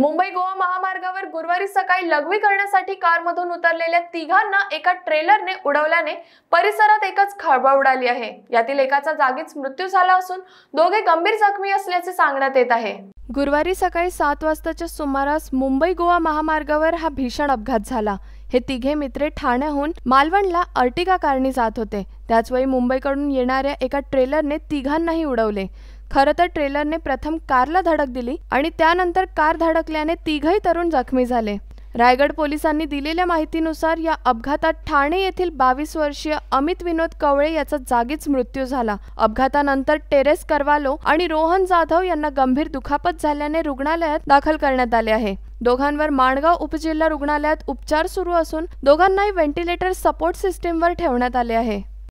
मुंबई गोवा महामार्गावर गुरुवारी सकाळी लघवी करण्यासाठी कारमधून उतरलेल्या तिघांना एका ट्रेलरने उडवल्याने परिसरात एकच खळबळ उडाली आहे यातील एकाचा जागीच मृत्यू झाला असून दोघे गंभीर जखमी असल्याचे सांगण्यात येत आहे गुरुवारी सकाळी सात वाजताच्या सुमारास मुंबई गोवा महामार्गावर हा भीषण अपघात झाला हे तिघे मित्र ठाण्याहून मालवणला अर्टिगा कारणी जात होते त्याचवेळी मुंबईकडून येणाऱ्या एका ट्रेलरने तिघांनाही उडवले खरं तर ट्रेलरने प्रथम कारला धडक दिली आणि त्यानंतर कार धडकल्याने तिघही तरुण जखमी झाले रायगड पोलिसांनी दिलेल्या माहितीनुसार या अपघातात ठाणे येथील बावीस वर्षीय अमित विनोद कवळे याचा जागीच मृत्यू झाला अपघातानंतर टेरेस करवालो आणि रोहन जाधव यांना गंभीर दुखापत झाल्याने रुग्णालयात दाखल करण्यात आले आहे दोघांवर माणगाव उपजिल्हा रुग्णालयात उपचार सुरू असून दोघांनाही व्हेंटिलेटर सपोर्ट सिस्टीमवर ठेवण्यात आले आहे